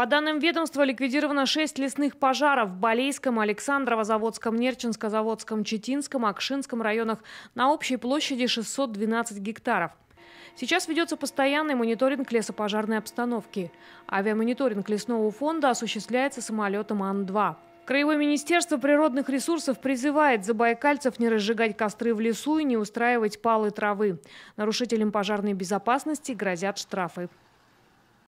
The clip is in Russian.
По данным ведомства, ликвидировано 6 лесных пожаров в Балейском, Александрово, Заводском, Нерчинско, Заводском, Читинском, Акшинском районах на общей площади 612 гектаров. Сейчас ведется постоянный мониторинг лесопожарной обстановки. Авиамониторинг лесного фонда осуществляется самолетом Ан-2. Краевое министерство природных ресурсов призывает забайкальцев не разжигать костры в лесу и не устраивать палы травы. Нарушителям пожарной безопасности грозят штрафы.